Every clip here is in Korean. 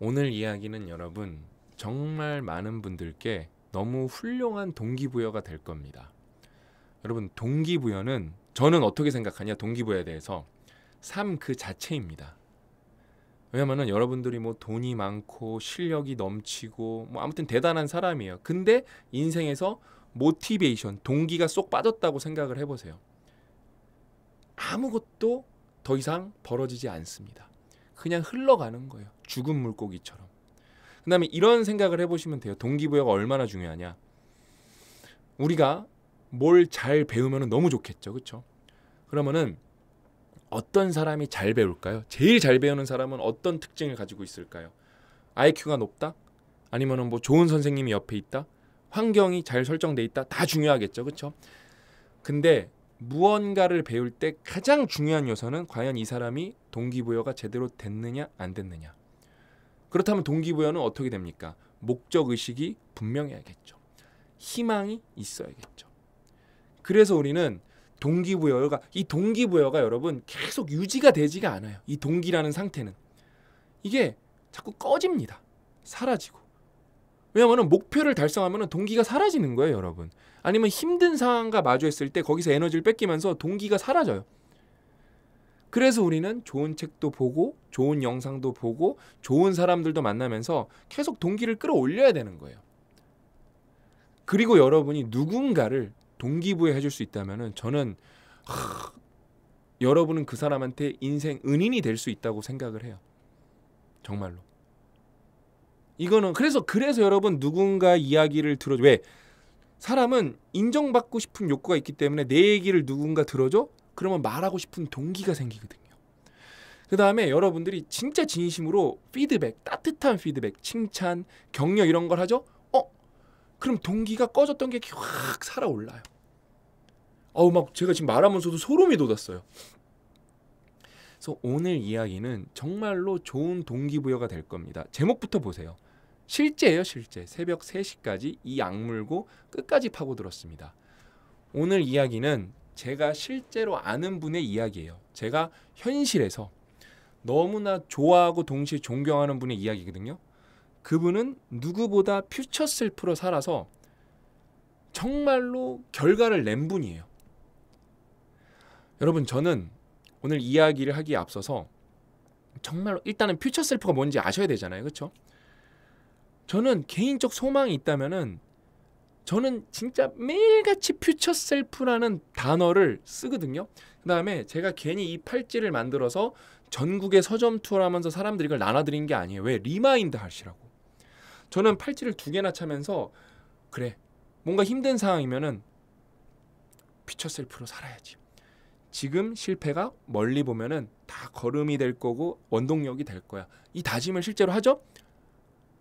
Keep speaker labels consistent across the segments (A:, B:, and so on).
A: 오늘 이야기는 여러분 정말 많은 분들께 너무 훌륭한 동기부여가 될 겁니다. 여러분 동기부여는 저는 어떻게 생각하냐 동기부여에 대해서 삶 그 자체입니다. 왜냐면은 여러분들이 뭐 돈이 많고 실력이 넘치고 뭐 아무튼 대단한 사람이에요. 근데 인생에서 모티베이션, 동기가 쏙 빠졌다고 생각을 해보세요. 아무것도 더 이상 벌어지지 않습니다. 그냥 흘러가는 거예요. 죽은 물고기처럼. 그다음에 이런 생각을 해보시면 돼요. 동기부여가 얼마나 중요하냐. 우리가 뭘 잘 배우면 너무 좋겠죠, 그쵸 그러면은 어떤 사람이 잘 배울까요? 제일 잘 배우는 사람은 어떤 특징을 가지고 있을까요? IQ가 높다? 아니면은 뭐 좋은 선생님이 옆에 있다? 환경이 잘 설정돼 있다? 다 중요하겠죠. 그쵸 근데 무언가를 배울 때 가장 중요한 요소는 과연 이 사람이 동기부여가 제대로 됐느냐 안 됐느냐. 그렇다면 동기부여는 어떻게 됩니까? 목적 의식이 분명해야겠죠. 희망이 있어야겠죠. 그래서 우리는 동기부여가 이 동기부여가 여러분 계속 유지가 되지가 않아요. 이 동기라는 상태는 이게 자꾸 꺼집니다. 사라지고 왜냐하면 목표를 달성하면 동기가 사라지는 거예요, 여러분. 아니면 힘든 상황과 마주했을 때 거기서 에너지를 뺏기면서 동기가 사라져요. 그래서 우리는 좋은 책도 보고 좋은 영상도 보고 좋은 사람들도 만나면서 계속 동기를 끌어올려야 되는 거예요. 그리고 여러분이 누군가를 동기부여 해줄 수있다면 저는 하, 여러분은 그 사람한테 인생 은인이 될 수 있다고 생각을 해요. 정말로. 이거는 그래서 그래서 여러분 누군가 이야기를 들어줘 왜 사람은 인정받고 싶은 욕구가 있기 때문에 내 얘기를 누군가 들어줘 그러면 말하고 싶은 동기가 생기거든요. 그 다음에 여러분들이 진짜 진심으로 피드백, 따뜻한 피드백, 칭찬, 격려 이런 걸 하죠? 어? 그럼 동기가 꺼졌던 게 확 살아올라요. 어우, 막 제가 지금 말하면서도 소름이 돋았어요. 그래서 오늘 이야기는 정말로 좋은 동기부여가 될 겁니다. 제목부터 보세요. 실제예요, 실제. 새벽 3시까지 이 악물고 끝까지 파고들었습니다. 오늘 이야기는 제가 실제로 아는 분의 이야기예요. 제가 현실에서 너무나 좋아하고 동시에 존경하는 분의 이야기거든요. 그분은 누구보다 퓨처 셀프로 살아서 정말로 결과를 낸 분이에요. 여러분 저는 오늘 이야기를 하기에 앞서서 정말로 일단은 퓨처 셀프가 뭔지 아셔야 되잖아요. 그렇죠? 저는 개인적 소망이 있다면은 저는 진짜 매일같이 퓨처 셀프라는 단어를 쓰거든요. 그 다음에 제가 괜히 이 팔찌를 만들어서 전국의 서점 투어를 하면서 사람들이 이걸 나눠드린 게 아니에요. 왜? 리마인드 하시라고. 저는 팔찌를 두 개나 차면서 그래, 뭔가 힘든 상황이면은 퓨처 셀프로 살아야지. 지금 실패가 멀리 보면은 다 걸음이 될 거고 원동력이 될 거야. 이 다짐을 실제로 하죠?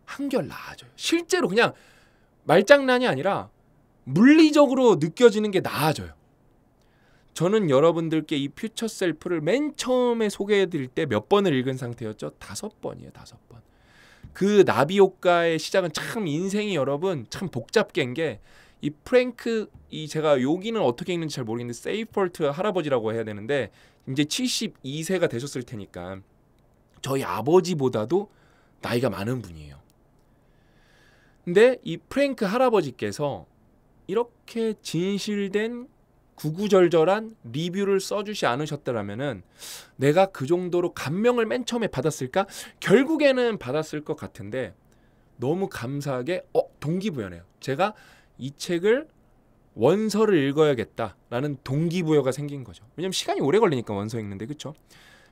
A: 한결 나아져요. 실제로 그냥 말장난이 아니라 물리적으로 느껴지는 게 나아져요. 저는 여러분들께 이 퓨처 셀프를 맨 처음에 소개해 드릴 때 몇 번을 읽은 상태였죠? 다섯 번이에요, 다섯 번. 그 나비 효과의 시작은 참 인생이 여러분 참 복잡한 게이 프랭크 이 제가 여기는 어떻게 읽는지 잘 모르겠는데 세이펄트 할아버지라고 해야 되는데 이제 72세가 되셨을 테니까 저희 아버지보다도 나이가 많은 분이에요. 근데 이 프랭크 할아버지께서 이렇게 진실된 구구절절한 리뷰를 써주지 않으셨더라면은 내가 그 정도로 감명을 맨 처음에 받았을까? 결국에는 받았을 것 같은데 너무 감사하게 어 동기부여네요. 제가 이 책을 원서를 읽어야겠다라는 동기부여가 생긴 거죠. 왜냐면 시간이 오래 걸리니까 원서 읽는데 그쵸?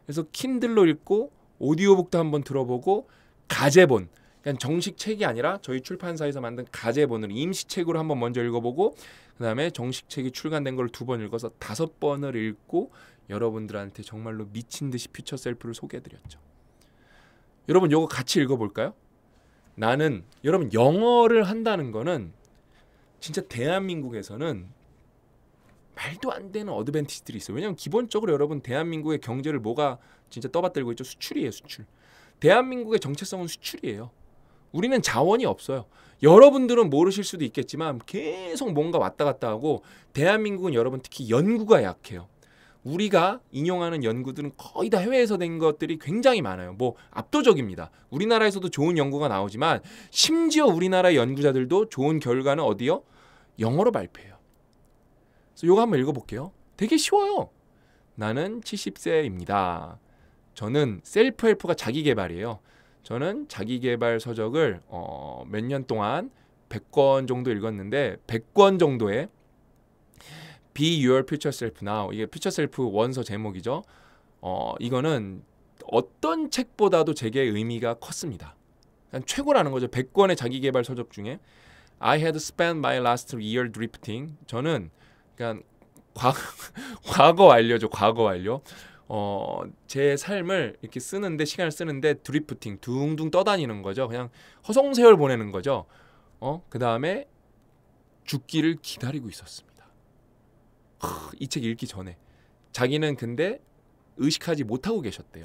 A: 그래서 킨들로 읽고 오디오북도 한번 들어보고 가제본 그러니까 정식 책이 아니라 저희 출판사에서 만든 가제본을 임시책으로 한번 먼저 읽어보고 그다음에 정식 책이 출간된 걸 두 번 읽어서 다섯 번을 읽고 여러분들한테 정말로 미친 듯이 퓨처 셀프를 소개해드렸죠. 여러분 이거 같이 읽어볼까요? 나는 여러분 영어를 한다는 거는 진짜 대한민국에서는 말도 안 되는 어드밴티지들이 있어요. 왜냐하면 기본적으로 여러분 대한민국의 경제를 뭐가 진짜 떠받들고 있죠? 수출이에요, 수출. 대한민국의 정체성은 수출이에요. 우리는 자원이 없어요. 여러분들은 모르실 수도 있겠지만 계속 뭔가 왔다 갔다 하고 대한민국은 여러분 특히 연구가 약해요. 우리가 인용하는 연구들은 거의 다 해외에서 된 것들이 굉장히 많아요. 뭐 압도적입니다. 우리나라에서도 좋은 연구가 나오지만 심지어 우리나라 연구자들도 좋은 결과는 어디요? 영어로 발표해요. 그래서 요거 한번 읽어볼게요. 되게 쉬워요. 나는 70세입니다. 저는 셀프헬프가 자기 개발이에요. 저는 자기개발 서적을 어, 몇년 동안 100권 정도 읽었는데 100권 정도의 Be Your Future Self Now 이게 Future Self 원서 제목이죠. 어, 이거는 어떤 책보다도 제게 의미가 컸습니다. 그러니까 최고라는 거죠. 100권의 자기개발 서적 중에 I had spent my last year drifting. 저는 그러니까 과, 과거 완료죠. 과거 완료. 어, 제 삶을 이렇게 쓰는데 시간을 쓰는데 드리프팅 둥둥 떠다니는 거죠. 그냥 허송세월 보내는 거죠. 어, 그 다음에 죽기를 기다리고 있었습니다. 이 책 읽기 전에 자기는 근데 의식하지 못하고 계셨대요.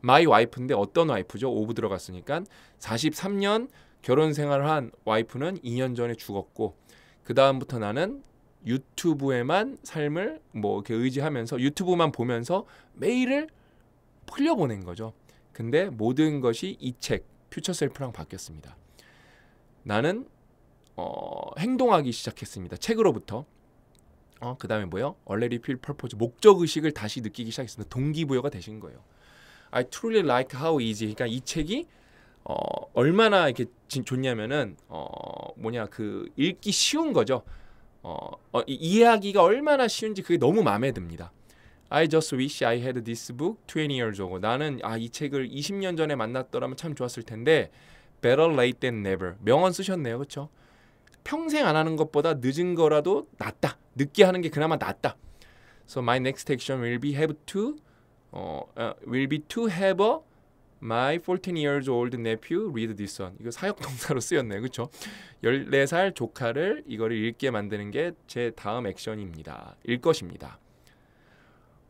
A: 마이 와이프인데 어떤 와이프죠? 오브 들어갔으니까 43년 결혼 생활을 한 와이프는 2년 전에 죽었고 그 다음부터 나는 유튜브에만 삶을 뭐 이렇게 의지하면서 유튜브만 보면서 매일을 흘려보낸 거죠. 근데 모든 것이 이 책 퓨처 셀프랑 바뀌었습니다. 나는 어, 행동하기 시작했습니다. 책으로부터. 어, 그 다음에 뭐요? 얼레리 필 퍼포즈 목적의식을 다시 느끼기 시작했습니다. 동기부여가 되신 거예요. I truly like how easy. 그러니까 이 책이 어, 얼마나 이렇게 좋냐면은 어, 뭐냐 그 읽기 쉬운 거죠. 어, 어, 이해하기가 얼마나 쉬운지 그게 너무 마음에 듭니다. I just wish I had this book 20 years ago. 나는 아 이 책을 20년 전에 만났더라면 참 좋았을 텐데 better late than never. 명언 쓰셨네요. 그렇죠? 평생 안 하는 것보다 늦은 거라도 낫다. 늦게 하는 게 그나마 낫다. So my next action will be have to 어, uh, will be to have a My 14 years old nephew read this one. 이거 사역 동사로 쓰였네요. 그렇죠? 14살 조카를 이거를 읽게 만드는 게 제 다음 액션입니다. 일 것입니다.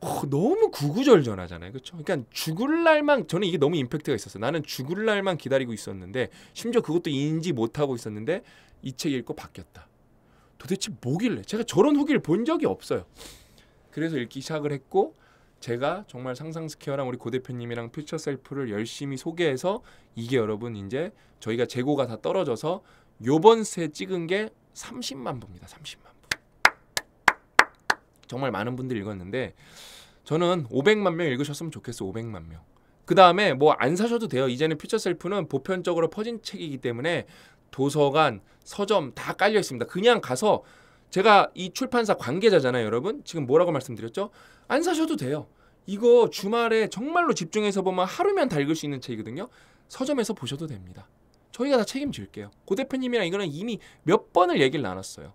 A: 어, 너무 구구절절하잖아요. 그렇죠? 그러니까 죽을 날만 저는 이게 너무 임팩트가 있었어요. 나는 죽을 날만 기다리고 있었는데 심지어 그것도 인지 못하고 있었는데 이 책 읽고 바뀌었다. 도대체 뭐길래 제가 저런 후기를 본 적이 없어요. 그래서 읽기 시작을 했고 제가 정말 상상스퀘어랑 우리 고 대표님이랑 퓨처 셀프를 열심히 소개해서 이게 여러분 이제 저희가 재고가 다 떨어져서 요번 세 찍은 게 30만 부입니다. 30만 부. 정말 많은 분들이 읽었는데 저는 500만 명 읽으셨으면 좋겠어. 500만 명. 그 다음에 뭐 안 사셔도 돼요. 이제는 퓨처 셀프는 보편적으로 퍼진 책이기 때문에 도서관, 서점 다 깔려 있습니다. 그냥 가서 제가 이 출판사 관계자잖아요, 여러분. 지금 뭐라고 말씀드렸죠? 안 사셔도 돼요. 이거 주말에 정말로 집중해서 보면 하루면 다 읽을 수 있는 책이거든요. 서점에서 보셔도 됩니다. 저희가 다 책임질게요. 고 대표님이랑 이거는 이미 몇 번을 얘기를 나눴어요.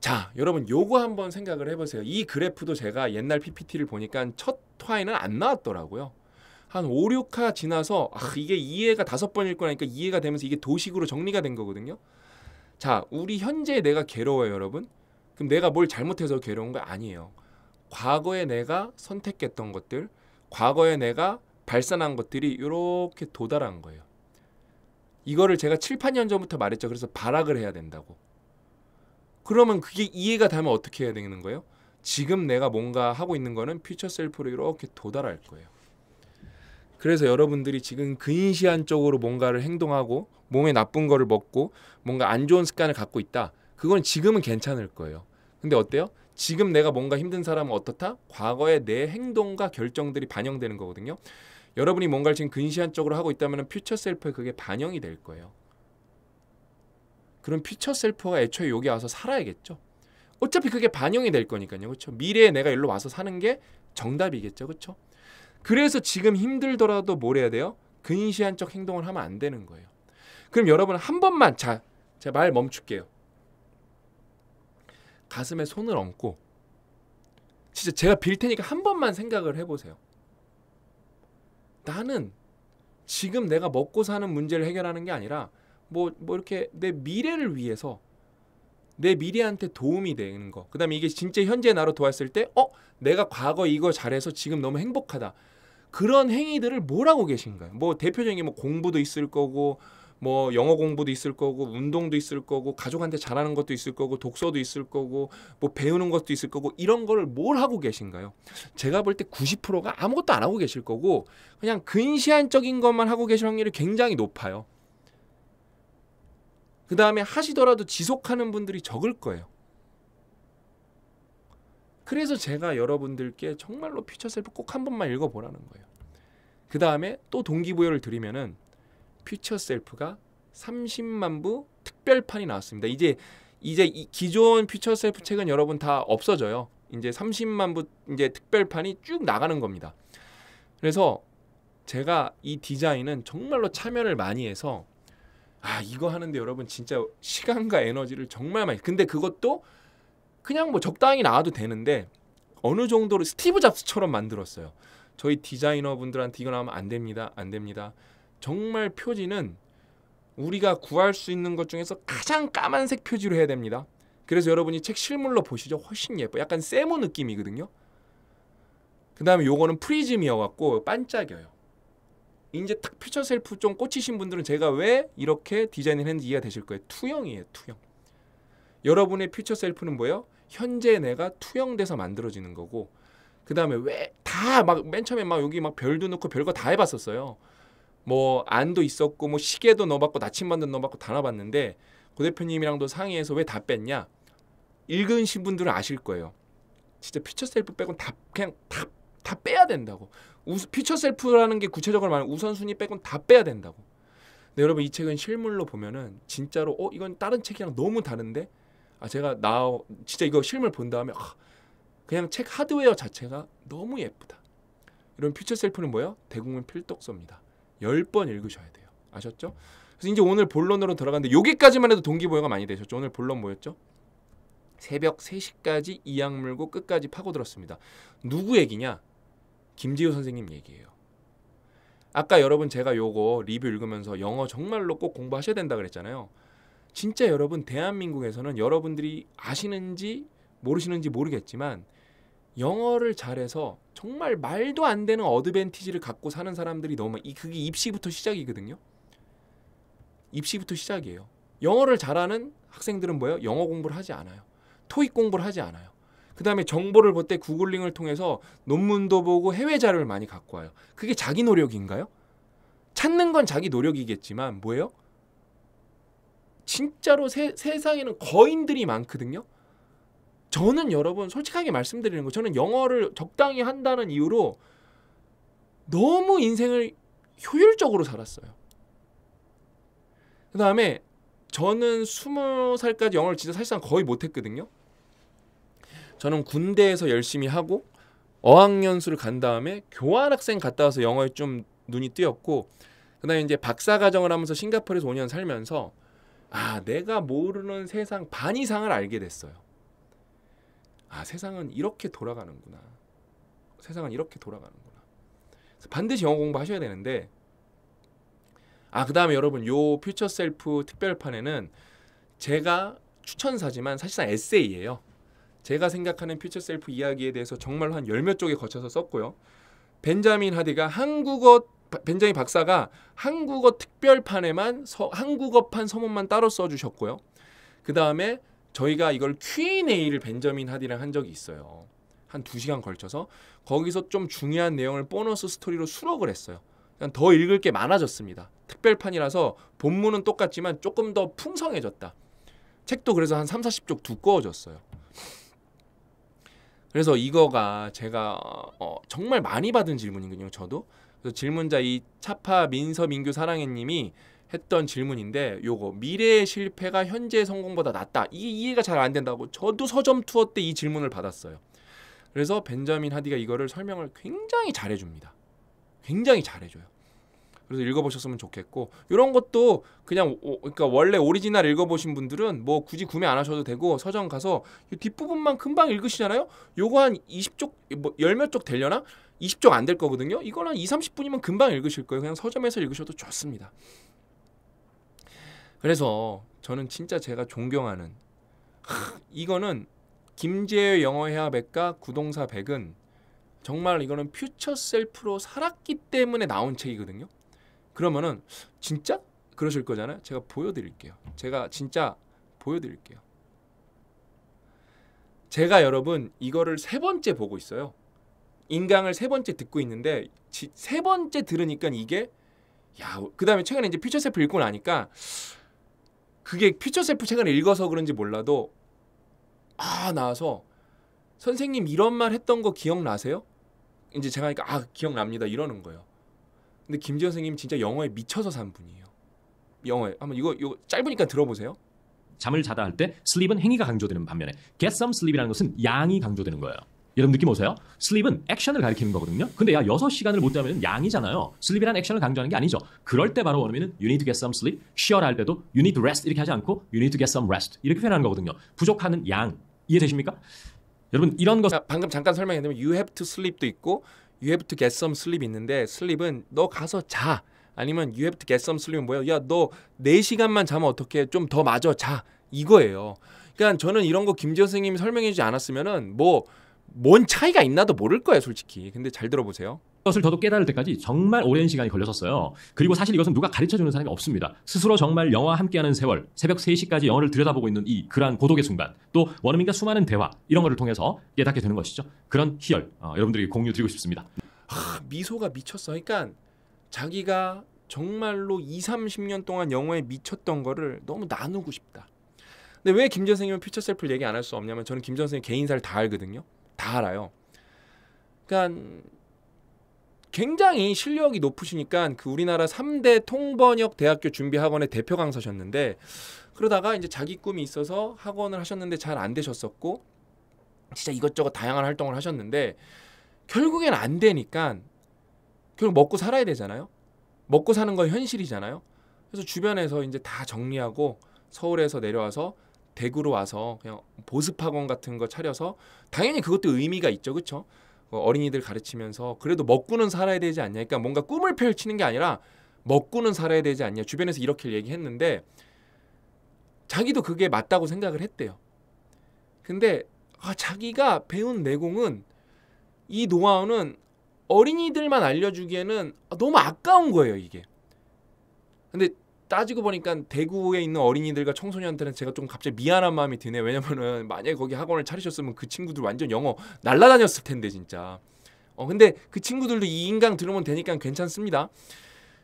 A: 자, 여러분 요거 한번 생각을 해보세요. 이 그래프도 제가 옛날 PPT를 보니까 첫 화에는 안 나왔더라고요. 한 5, 6화 지나서 아, 이게 이해가 다섯 번일거라니까 이해가 되면서 이게 도식으로 정리가 된 거거든요. 자, 우리 현재 내가 괴로워요, 여러분. 그럼 내가 뭘 잘못해서 괴로운 거 아니에요. 과거에 내가 선택했던 것들, 과거에 내가 발산한 것들이 이렇게 도달한 거예요. 이거를 제가 7, 8년 전부터 말했죠. 그래서 발악을 해야 된다고. 그러면 그게 이해가 되면 어떻게 해야 되는 거예요? 지금 내가 뭔가 하고 있는 거는 퓨처 셀프로 이렇게 도달할 거예요. 그래서 여러분들이 지금 근시안 쪽으로 뭔가를 행동하고 몸에 나쁜 거를 먹고 뭔가 안 좋은 습관을 갖고 있다. 그건 지금은 괜찮을 거예요. 근데 어때요? 지금 내가 뭔가 힘든 사람은 어떻다? 과거의 내 행동과 결정들이 반영되는 거거든요. 여러분이 뭔가를 지금 근시안적으로 하고 있다면 퓨처 셀프에 그게 반영이 될 거예요. 그럼 퓨처 셀프가 애초에 여기 와서 살아야겠죠. 어차피 그게 반영이 될 거니까요. 그렇죠? 미래에 내가 일로 와서 사는 게 정답이겠죠. 그렇죠? 그래서 지금 힘들더라도 뭘 해야 돼요? 근시안적 행동을 하면 안 되는 거예요. 그럼 여러분 한 번만 자, 제 말 멈출게요. 가슴에 손을 얹고 진짜 제가 빌 테니까 한 번만 생각을 해보세요. 나는 지금 내가 먹고 사는 문제를 해결하는 게 아니라 뭐, 뭐 이렇게 내 미래를 위해서 내 미래한테 도움이 되는 거. 그 다음에 이게 진짜 현재 나로 도왔을 때, 어? 내가 과거 이거 잘해서 지금 너무 행복하다. 그런 행위들을 뭐라고 계신가요? 뭐 대표적인 게 뭐 공부도 있을 거고, 뭐 영어 공부도 있을 거고 운동도 있을 거고 가족한테 잘하는 것도 있을 거고 독서도 있을 거고 뭐 배우는 것도 있을 거고 이런 거를 뭘 하고 계신가요? 제가 볼 때 90%가 아무것도 안 하고 계실 거고 그냥 근시안적인 것만 하고 계실 확률이 굉장히 높아요. 그 다음에 하시더라도 지속하는 분들이 적을 거예요. 그래서 제가 여러분들께 정말로 피처셀프 꼭 한 번만 읽어보라는 거예요. 그 다음에 또 동기부여를 드리면은 퓨처 셀프가 30만 부 특별판이 나왔습니다. 이제 이제 이 기존 퓨처 셀프 책은 여러분 다 없어져요. 이제 30만 부 이제 특별판이 쭉 나가는 겁니다. 그래서 제가 이 디자인은 정말로 참여를 많이 해서 아 이거 하는데 여러분 진짜 시간과 에너지를 정말 많이 근데 그것도 그냥 뭐 적당히 나와도 되는데 어느 정도로 스티브 잡스처럼 만들었어요. 저희 디자이너분들한테 이거 나오면 안 됩니다. 안 됩니다. 정말 표지는 우리가 구할 수 있는 것 중에서 가장 까만색 표지로 해야 됩니다. 그래서 여러분이 책 실물로 보시죠. 훨씬 예뻐. 약간 세모 느낌이거든요. 그 다음에 요거는 프리즘이어갖고 반짝여요. 이제 탁 퓨처 셀프 좀 꽂히신 분들은 제가 왜 이렇게 디자인을 했는지 이해가 되실 거예요. 투영이에요. 투영. 여러분의 퓨처 셀프는 뭐예요? 현재 내가 투영돼서 만들어지는 거고 그 다음에 왜 다 막 맨 처음에 막 여기 막 별도 넣고 별거 다 해봤었어요. 뭐 안도 있었고 뭐 시계도 넣어봤고 나침반도 넣어봤고 다 넣어봤는데 고 대표님이랑도 상의해서 왜 다 뺐냐 읽으신 분들은 아실 거예요. 진짜 피처 셀프 빼곤 다 그냥 다, 다 빼야 된다고. 우수, 피처 셀프라는 게 구체적으로 말하면 우선순위 빼곤 다 빼야 된다고. 근데 여러분 이 책은 실물로 보면은 진짜로 어 이건 다른 책이랑 너무 다른데 아 제가 나 진짜 이거 실물 본 다음에 아, 그냥 책 하드웨어 자체가 너무 예쁘다. 이런 피처 셀프는 뭐예요? 대국민 필독서입니다. 1 0번 읽으셔야 돼요. 아셨죠? 그래서 이제 오늘 본론으로 들어가는데 여기까지만 해도 동기부여가 많이 되셨죠? 오늘 본론 뭐였죠? 새벽 3시까지 이악 물고 끝까지 파고들었습니다. 누구 얘기냐? 김지우 선생님 얘기예요. 아까 여러분 제가 요거 리뷰 읽으면서 영어 정말로 꼭 공부하셔야 된다 그랬잖아요. 진짜 여러분 대한민국에서는 여러분들이 아시는지 모르시는지 모르겠지만 영어를 잘해서 정말 말도 안 되는 어드밴티지를 갖고 사는 사람들이 너무 이 그게 입시부터 시작이거든요. 입시부터 시작이에요. 영어를 잘하는 학생들은 뭐예요? 영어 공부를 하지 않아요. 토익 공부를 하지 않아요. 그 다음에 정보를 볼 때 구글링을 통해서 논문도 보고 해외 자료를 많이 갖고 와요. 그게 자기 노력인가요? 찾는 건 자기 노력이겠지만 뭐예요? 진짜로 세, 세상에는 거인들이 많거든요. 저는 여러분 솔직하게 말씀드리는 거 저는 영어를 적당히 한다는 이유로 너무 인생을 효율적으로 살았어요. 그 다음에 저는 스무 살까지 영어를 진짜 사실상 거의 못했거든요. 저는 군대에서 열심히 하고 어학연수를 간 다음에 교환학생 갔다 와서 영어에 좀 눈이 띄었고 그다음에 이제 박사과정을 하면서 싱가포르에서 5년 살면서 아 내가 모르는 세상 반 이상을 알게 됐어요. 아 세상은 이렇게 돌아가는구나. 세상은 이렇게 돌아가는구나. 반드시 영어 공부하셔야 되는데 아 그다음에 여러분 요 퓨처 셀프 특별판에는 제가 추천사지만 사실상 에세이예요. 제가 생각하는 퓨처 셀프 이야기에 대해서 정말한열몇 쪽에 거쳐서 썼고요. 벤자민 하디가 한국어 벤자민 박사가 한국어 특별판에만 서, 한국어판 서문만 따로 써주셨고요. 그 다음에 저희가 이걸 Q&A를 벤저민 하디랑 한 적이 있어요. 한 두시간 걸쳐서 거기서 좀 중요한 내용을 보너스 스토리로 수록을 했어요. 더 읽을 게 많아졌습니다. 특별판이라서 본문은 똑같지만 조금 더 풍성해졌다. 책도 그래서 한 3, 40쪽 두꺼워졌어요. 그래서 이거가 제가 어, 정말 많이 받은 질문이거든요. 저도. 그래서 질문자 이 차파 민서 민규 사랑해님이 했던 질문인데 요거 미래의 실패가 현재의 성공보다 낫다 이게 이해가 잘 안 된다고 저도 서점 투어 때 이 질문을 받았어요 그래서 벤자민 하디가 이거를 설명을 굉장히 잘해줍니다 굉장히 잘해줘요 그래서 읽어보셨으면 좋겠고 이런 것도 그냥 오, 그러니까 원래 오리지널 읽어보신 분들은 뭐 굳이 구매 안 하셔도 되고 서점 가서 이 뒷부분만 금방 읽으시잖아요 요거 한 20쪽 뭐열몇쪽 되려나 20쪽 안될 거거든요 이거는 2, 30분이면 금방 읽으실 거예요 그냥 서점에서 읽으셔도 좋습니다 그래서 저는 진짜 제가 존경하는 하, 이거는 김재의 영어해야 백과 구동사 백은 정말 이거는 퓨처 셀프로 살았기 때문에 나온 책이거든요. 그러면은 진짜 그러실 거잖아요. 제가 보여드릴게요. 제가 진짜 보여드릴게요. 제가 여러분 이거를 세 번째 보고 있어요. 인강을 세 번째 듣고 있는데 지, 세 번째 들으니까 이게 야 그다음에 최근에 이제 퓨처 셀프 읽고 나니까 그게 퓨처셀프 책을 읽어서 그런지 몰라도 아 나와서 선생님 이런 말 했던 거 기억나세요? 이제 제가 하니까 아 기억납니다 이러는 거예요. 근데 김지현 선생님 진짜 영어에
B: 미쳐서 산 분이에요. 영어에 한번 이거 이거 짧으니까 들어보세요. 잠을 자다 할 때슬립은 행위가 강조되는 반면에 get some sleep이라는 것은 양이 강조되는 거예요. 여러분 느낌 오세요? 슬립은 액션을 가리키는 거거든요. 근데 야 6시간을 못 자면 양이잖아요. 슬립이란 액션을 강조하는 게 아니죠. 그럴 때 바로 원어민은 you need to get some sleep, 쉬어라 할 때도 you need to rest 이렇게 하지 않고 you need to get some rest 이렇게 표현하는 거거든요. 부족하는 양 이해되십니까? 여러분 이런 것 방금 잠깐 설명했는데 you
A: have to sleep도 있고 you have to get some sleep 있는데 슬립은너 가서 자 아니면 you have to get some sleep은 뭐야? 야너 4시간만 자면 어떻게 좀더 맞아 자 이거예요. 그러니까 저는 이런 거 김지현 선생님이 설명해 주지 않았으면은 뭐뭔 차이가 있나도 모를 거예요, 솔직히. 근데 잘 들어보세요.
B: 이 것을 저도 깨달을 때까지 정말 오랜 시간이 걸렸었어요. 그리고 사실 이것은 누가 가르쳐주는 사람이 없습니다. 스스로 정말 영화와 함께하는 세월, 새벽 3시까지 영화를 들여다보고 있는 이 그러한 고독의 순간, 또 원어민과 수많은 대화 이런 것을 통해서 깨닫게 되는 것이죠. 그런 희열 어, 여러분들에게 공유드리고 싶습니다.
A: 하, 미소가 미쳤어. 그러니까 자기가 정말로 2, 30년 동안 영화에 미쳤던 거를 너무 나누고 싶다. 근데 왜 김전생이면 퓨처셀프를 얘기 안 할 수 없냐면 저는 김전생의 개인사를 다 알거든요. 다 알아요. 그러니까 굉장히 실력이 높으시니까 그 우리나라 3대 통번역 대학교 준비 학원의 대표 강사셨는데 그러다가 이제 자기 꿈이 있어서 학원을 하셨는데 잘 안 되셨었고 진짜 이것저것 다양한 활동을 하셨는데 결국엔 안 되니까 결국 먹고 살아야 되잖아요. 먹고 사는 건 현실이잖아요. 그래서 주변에서 이제 다 정리하고 서울에서 내려와서 대구로 와서 그냥 보습학원 같은 거 차려서 당연히 그것도 의미가 있죠, 그렇 그 어린이들 가르치면서 그래도 먹고는 살아야 되지 않냐, 그러니까 뭔가 꿈을 펼치는 게 아니라 먹고는 살아야 되지 않냐. 주변에서 이렇게 얘기했는데 자기도 그게 맞다고 생각을 했대요. 근데 아, 자기가 배운 내공은 이 노하우는 어린이들만 알려주기에는 너무 아까운 거예요 이게 근데 따지고 보니까 대구에 있는 어린이들과 청소년들은 제가 좀 갑자기 미안한 마음이 드네요. 왜냐면은 만약에 거기 학원을 차리셨으면 그 친구들 완전 영어 날라다녔을 텐데 진짜. 어 근데 그 친구들도 이 인강 들으면 되니까 괜찮습니다.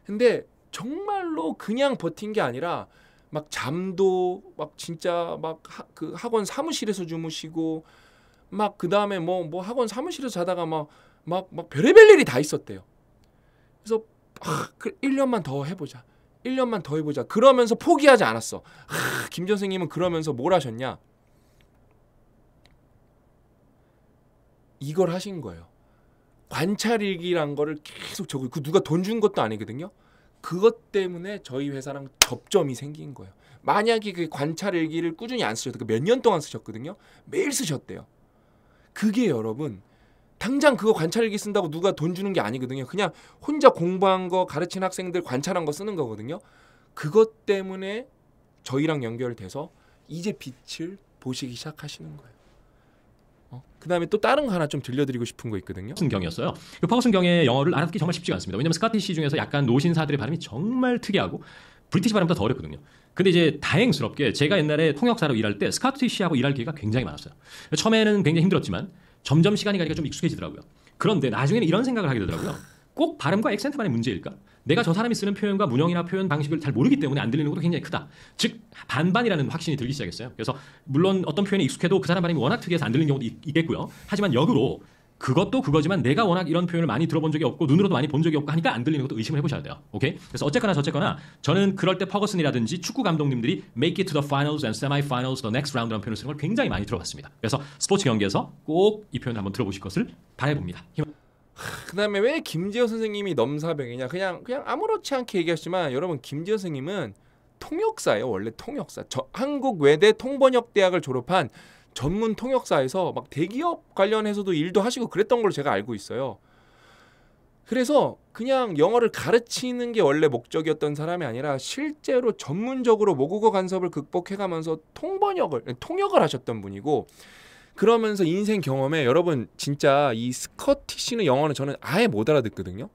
A: 근데 정말로 그냥 버틴 게 아니라 막 잠도 막 진짜 막그 학원 사무실에서 주무시고 막 그다음에 뭐뭐 뭐 학원 사무실에서 자다가 막 막 막 별의별 일이 다 있었대요. 그래서 아, 그 1년만 더 해보자. 1년만 더 해보자. 그러면서 포기하지 않았어. 김 선생님은 그러면서 뭘 하셨냐? 이걸 하신 거예요. 관찰일기란 거를 계속 적고 그 누가 돈 준 것도 아니거든요. 그것 때문에 저희 회사랑 접점이 생긴 거예요. 만약에 그 관찰일기를 꾸준히 안 쓰셨다. 그러니까 몇년 동안 쓰셨거든요. 매일 쓰셨대요. 그게 여러분 당장 그거 관찰기 쓴다고 누가 돈 주는 게 아니거든요. 그냥 혼자 공부한 거 가르친 학생들 관찰한 거 쓰는 거거든요. 그것 때문에 저희랑 연결돼서 이제 빛을 보시기 시작하시는 거예요.
B: 어? 그 다음에 또 다른 거 하나 좀 들려드리고 싶은 거 있거든요. 순경이었어요. 그 파워순경의 영어를 알아듣기 정말 쉽지가 않습니다. 왜냐하면 스카티시 중에서 약간 노신사들의 발음이 정말 특이하고 브리티시 발음보다 더 어렵거든요. 근데 이제 다행스럽게 제가 옛날에 통역사로 일할 때 스카티시하고 일할 기회가 굉장히 많았어요. 처음에는 굉장히 힘들었지만 점점 시간이 가니까 좀 익숙해지더라고요. 그런데 나중에는 이런 생각을 하게 되더라고요. 꼭 발음과 액센트만의 문제일까? 내가 저 사람이 쓰는 표현과 문형이나 표현 방식을 잘 모르기 때문에 안 들리는 것도 굉장히 크다. 즉 반반이라는 확신이 들기 시작했어요. 그래서 물론 어떤 표현에 익숙해도 그 사람 발음이 워낙 특이해서 안 들리는 경우도 있, 겠고요 하지만 역으로 그것도 그거지만 내가 워낙 이런 표현을 많이 들어본 적이 없고 눈으로도 많이 본 적이 없고 하니까 안 들리는 것도 의심을 해보셔야 돼요. 오케이? 그래서 어쨌거나 저쨌거나 저는 그럴 때 퍼거슨이라든지 축구 감독님들이 make it to the finals and semi-finals, the next round라는 표현을 쓰는 걸 굉장히 많이 들어봤습니다. 그래서 스포츠 경기에서 꼭 이 표현을 한번 들어보실 것을 바라봅니다 그다음에 왜김재호 선생님이 넘사벽이냐? 그냥 그냥 아무렇지 않게
A: 얘기하시지만 여러분 김재호 선생님은 통역사예요. 원래 통역사. 저 한국 외대 통번역 대학을 졸업한 전문 통역사에서 막 대기업 관련해서도 일도 하시고 그랬던 걸로 제가 알고 있어요. 그래서 그냥 영어를 가르치는 게 원래 목적이었던 사람이 아니라 실제로 전문적으로 모국어 간섭을 극복해가면서 통번역을 통역을 하셨던 분이고 그러면서 인생 경험에 여러분 진짜 이 스커티시는 영어는 저는 아예 못 알아듣거든요.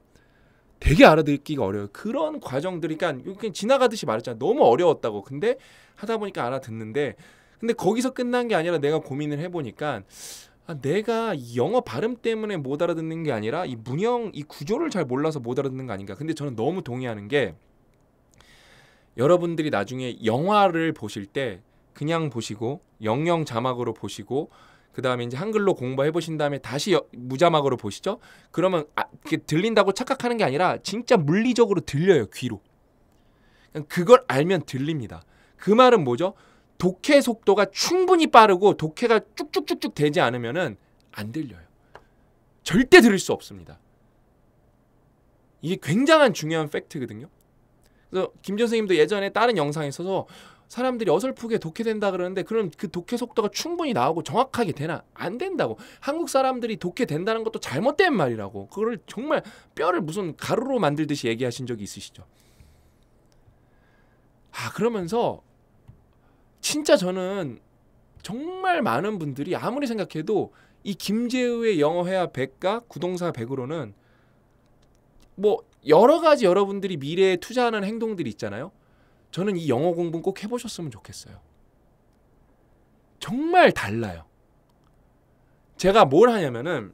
A: 되게 알아듣기가 어려워요. 그런 과정들이 그러니까 지나가듯이 말했잖아요. 너무 어려웠다고. 근데 하다 보니까 알아듣는데 근데 거기서 끝난 게 아니라 내가 고민을 해보니까 아, 내가 영어 발음 때문에 못 알아듣는 게 아니라 이 문형 이 구조를 잘 몰라서 못 알아듣는 거 아닌가. 근데 저는 너무 동의하는 게 여러분들이 나중에 영화를 보실 때 그냥 보시고 영영 자막으로 보시고 그 다음에 이제 한글로 공부해 보신 다음에 다시 여, 무자막으로 보시죠. 그러면 아, 이게 들린다고 착각하는 게 아니라 진짜 물리적으로 들려요 귀로. 그러니까 그걸 알면 들립니다. 그 말은 뭐죠? 독해 속도가 충분히 빠르고 독해가 쭉쭉쭉쭉 되지 않으면은 안 들려요. 절대 들을 수 없습니다. 이게 굉장한 중요한 팩트거든요. 그래서 김 선생님도 예전에 다른 영상에 있어서 사람들이 어설프게 독해된다 그러는데 그럼 그 독해 속도가 충분히 나오고 정확하게 되나 안 된다고 한국 사람들이 독해된다는 것도 잘못된 말이라고 그거를 정말 뼈를 무슨 가루로 만들듯이 얘기하신 적이 있으시죠 아 그러면서 진짜 저는 정말 많은 분들이 아무리 생각해도 이 김재우의 영어회화 100과 구동사 100으로는 뭐 여러 가지 여러분들이 미래에 투자하는 행동들이 있잖아요. 저는 이 영어 공부는 꼭 해보셨으면 좋겠어요. 정말 달라요. 제가 뭘 하냐면은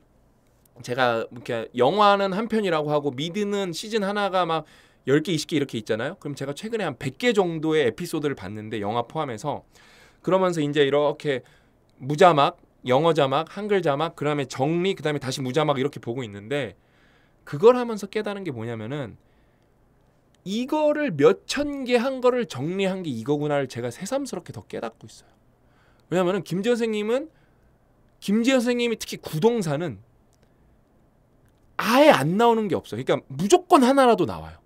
A: 제가 이렇게 영화는 한 편이라고 하고 미드는 시즌 하나가 막 10개, 20개 이렇게 있잖아요. 그럼 제가 최근에 한 100개 정도의 에피소드를 봤는데 영화 포함해서 그러면서 이제 이렇게 무자막, 영어 자막, 한글 자막, 그다음에 정리, 그다음에 다시 무자막 이렇게 보고 있는데 그걸 하면서 깨달은 게 뭐냐면은 이거를 몇 천 개 한 거를 정리한 게 이거구나를 제가 새삼스럽게 더 깨닫고 있어요. 왜냐면은 김재 지 선생님은 김재 지 선생님이 특히 구동사는 아예 안 나오는 게 없어요. 그러니까 무조건 하나라도 나와요.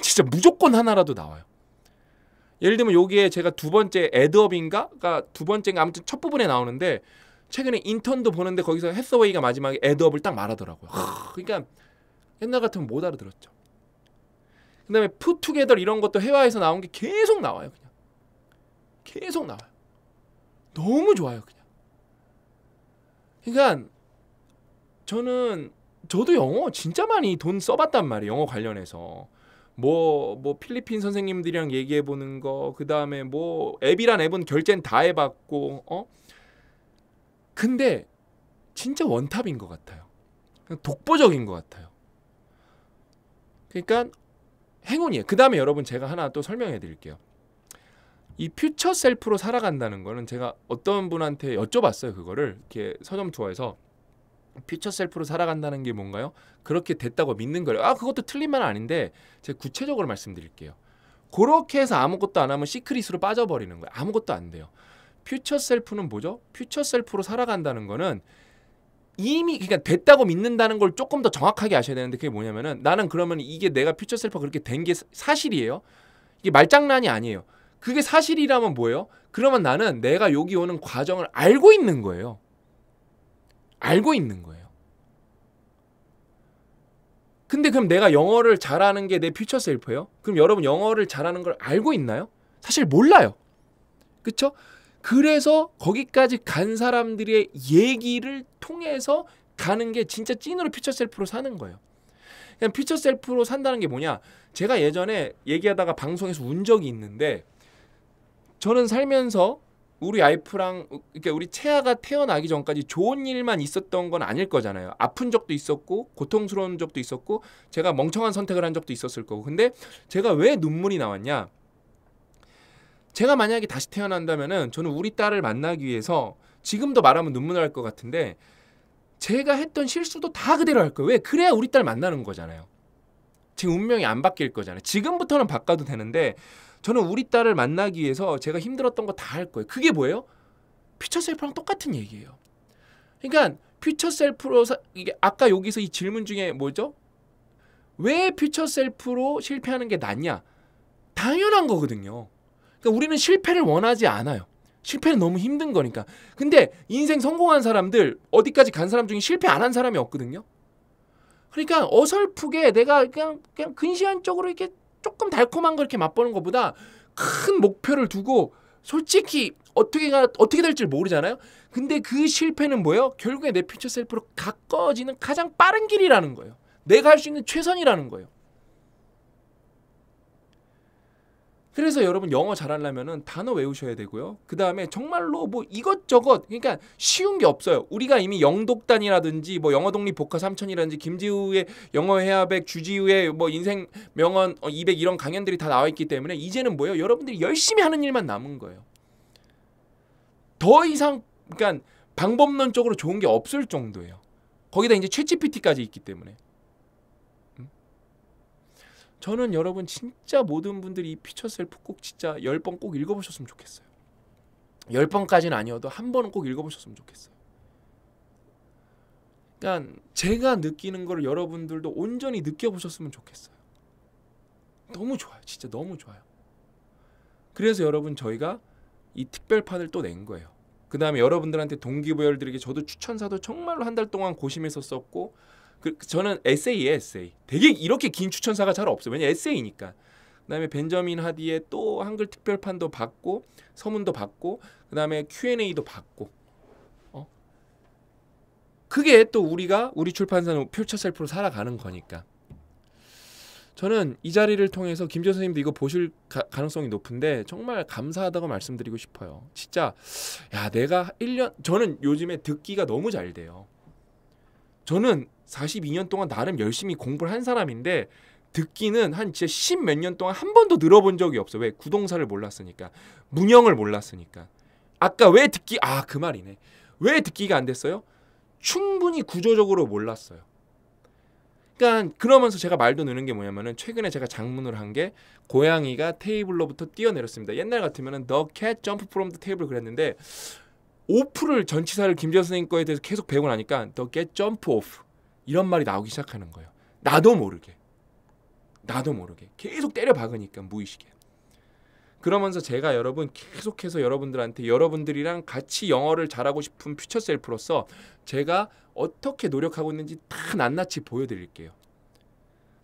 A: 진짜 무조건 하나라도 나와요. 예를 들면 여기에 제가 두 번째 애드업인가가 두 번째인가 아무튼 첫 부분에 나오는데 최근에 인턴도 보는데 거기서 해서웨이가 마지막에 애드업을 딱 말하더라고요. 그러니까 옛날 같으면 못 알아들었죠. 그다음에 푸투게더 이런 것도 해외에서 나온 게 계속 나와요. 그냥 계속 나와요. 너무 좋아요. 그냥. 그러니까 저는 저도 영어 진짜 많이 돈 써봤단 말이에요. 영어 관련해서. 뭐, 뭐 필리핀 선생님들이랑 얘기해 보는 거, 그 다음에 뭐 앱이란 앱은 결제는 다 해봤고, 어? 근데 진짜 원탑인 것 같아요. 독보적인 것 같아요. 그러니까 행운이에요. 그 다음에 여러분 제가 하나 또 설명해 드릴게요. 이 퓨처 셀프로 살아간다는 거는 제가 어떤 분한테 여쭤봤어요. 그거를 이렇게 서점 투어에서 퓨처 셀프로 살아간다는 게 뭔가요? 그렇게 됐다고 믿는 거예요. 아 그것도 틀린 말은 아닌데 제가 구체적으로 말씀드릴게요. 그렇게 해서 아무것도 안 하면 시크릿으로 빠져버리는 거예요. 아무것도 안 돼요. 퓨처 셀프는 뭐죠? 퓨처 셀프로 살아간다는 거는 이미 그러니까 됐다고 믿는다는 걸 조금 더 정확하게 아셔야 되는데 그게 뭐냐면은 나는 그러면 이게 내가 퓨처 셀프 가 그렇게 된 게 사실이에요. 이게 말장난이 아니에요. 그게 사실이라면 뭐예요? 그러면 나는 내가 여기 오는 과정을 알고 있는 거예요. 알고 있는 거예요. 근데 그럼 내가 영어를 잘하는 게내 퓨처 셀프예요? 그럼 여러분 영어를 잘하는 걸 알고 있나요? 사실 몰라요. 그쵸? 그래서 거기까지 간 사람들의 얘기를 통해서 가는 게 진짜 찐으로 퓨처 셀프로 사는 거예요. 그냥 퓨처 셀프로 산다는 게 뭐냐? 제가 예전에 얘기하다가 방송에서 운 적이 있는데 저는 살면서 우리 아이프랑 그러니까 우리 채아가 태어나기 전까지 좋은 일만 있었던 건 아닐 거잖아요. 아픈 적도 있었고 고통스러운 적도 있었고 제가 멍청한 선택을 한 적도 있었을 거고. 근데 제가 왜 눈물이 나왔냐? 제가 만약에 다시 태어난다면은 저는 우리 딸을 만나기 위해서 지금도 말하면 눈물 날것 같은데 제가 했던 실수도 다 그대로 할 거예요. 왜? 그래야 우리 딸 만나는 거잖아요. 지금 운명이 안 바뀔 거잖아요. 지금부터는 바꿔도 되는데 저는 우리 딸을 만나기 위해서 제가 힘들었던 거 다 할 거예요. 그게 뭐예요? 퓨처 셀프랑 똑같은 얘기예요. 그러니까 퓨처 셀프로 사, 이게 아까 여기서 이 질문 중에 뭐죠? 왜 퓨처 셀프로 실패하는 게 낫냐? 당연한 거거든요. 그러니까 우리는 실패를 원하지 않아요. 실패는 너무 힘든 거니까. 근데 인생 성공한 사람들 어디까지 간 사람 중에 실패 안 한 사람이 없거든요. 그러니까 어설프게 내가 그냥 그냥 근시안적으로 이렇게 조금 달콤한 걸 이렇게 맛보는 것보다 큰 목표를 두고 솔직히 어떻게가 어떻게 될지 모르잖아요. 근데 그 실패는 뭐예요? 결국에 내 퓨처 셀프로 가까워지는 가장 빠른 길이라는 거예요. 내가 할 수 있는 최선이라는 거예요. 그래서 여러분 영어 잘하려면은 단어 외우셔야 되고요. 그 다음에 정말로 뭐 이것저것 그러니까 쉬운 게 없어요. 우리가 이미 영독단이라든지 뭐 영어 독립 복화 삼천이라든지 김지우의 영어 해화백 주지우의 뭐 인생 명언 200 어, 이런 강연들이 다 나와 있기 때문에 이제는 뭐예요? 여러분들이 열심히 하는 일만 남은 거예요. 더 이상 그러니까 방법론적으로 좋은 게 없을 정도예요. 거기다 이제 챗GPT까지 있기 때문에. 저는 여러분 진짜 모든 분들이 이 피처셀프 꼭 진짜 10번 꼭 읽어보셨으면 좋겠어요. 10번까지는 아니어도 한 번은 꼭 읽어보셨으면 좋겠어요. 그러니까 제가 느끼는 걸 여러분들도 온전히 느껴보셨으면 좋겠어요. 너무 좋아요. 진짜 너무 좋아요. 그래서 여러분 저희가 이 특별판을 또 낸 거예요. 그 다음에 여러분들한테 동기부여를 드리게 저도 추천사도 정말로 한 달 동안 고심해서 썼고 그, 그 저는 에세이에 에세이. 되게 이렇게 긴 추천사가 잘 없어요. 왜냐 에세이니까. 그다음에 벤저민 하디의 또 한글 특별판도 받고 서문도 받고 그다음에 Q&A도 받고 어 그게 또 우리가 우리 출판사는 펼쳐셀프로 살아가는 거니까 저는 이 자리를 통해서 김재 선생님도 이거 보실 가, 능성이 높은데 정말 감사하다고 말씀드리고 싶어요 진짜 야 내가 1년 저는 요즘에 듣기가 너무 잘 돼요 저는 42년 동안 나름 열심히 공부를 한 사람인데 듣기는 한 진짜 십몇 년 동안 한 번도 늘어본 적이 없어. 왜? 구동사를 몰랐으니까. 문형을 몰랐으니까. 아까 왜 듣기 아 그 말이네. 왜 듣기가 안 됐어요? 충분히 구조적으로 몰랐어요. 그러니까 그러면서 제가 말도 느는 게 뭐냐면은 최근에 제가 장문을 한 게 고양이가 테이블로부터 뛰어내렸습니다. 옛날 같으면은 The cat jump from the table 그랬는데 오프를 전치사를 김재 선생님 거에 대해서 계속 배우고 나니까 The cat jump off 이런 말이 나오기 시작하는 거예요. 나도 모르게. 나도 모르게. 계속 때려 박으니까 무의식에. 그러면서 제가 여러분 계속해서 여러분들한테 여러분들이랑 같이 영어를 잘하고 싶은 퓨처 셀프로서 제가 어떻게 노력하고 있는지 다 낱낱이 보여드릴게요.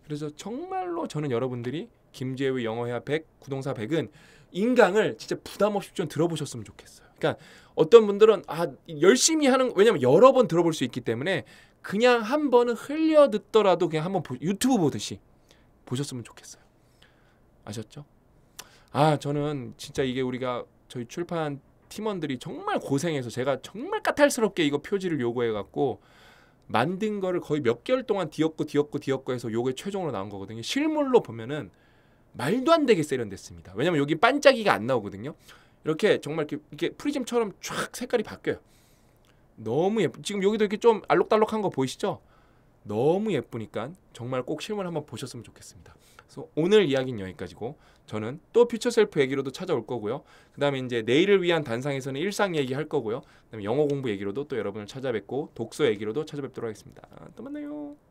A: 그래서 정말로 저는 여러분들이 김재우의 영어회화 100, 구동사 100은 인강을 진짜 부담 없이 좀 들어보셨으면 좋겠어요. 그러니까 어떤 분들은 아 열심히 하는 왜냐면 여러 번 들어볼 수 있기 때문에 그냥 한 번은 흘려 듣더라도 그냥 한번 유튜브 보듯이 보셨으면 좋겠어요. 아셨죠? 아, 저는 진짜 이게 우리가 저희 출판 팀원들이 정말 고생해서 제가 정말 까탈스럽게 이거 표지를 요구해 갖고 만든 거를 거의 몇 개월 동안 뒤엎고 뒤엎고 뒤엎고 해서 요게 최종으로 나온 거거든요. 실물로 보면은 말도 안 되게 세련됐습니다. 왜냐면 여기 반짝이가 안 나오거든요. 이렇게 정말 이렇게, 프리즘처럼 쫙 색깔이 바뀌어요. 너무 예쁘 지금 여기도 이렇게 좀 알록달록한 거 보이시죠? 너무 예쁘니까 정말 꼭 실물 한번 보셨으면 좋겠습니다. 그래서 오늘 이야기는 여기까지고 저는 또 퓨처셀프 얘기로도 찾아올 거고요. 그 다음에 이제 내일을 위한 단상에서는 일상 얘기할 거고요. 그 다음에 영어 공부 얘기로도 또 여러분을 찾아뵙고 독서 얘기로도 찾아뵙도록 하겠습니다. 또 만나요.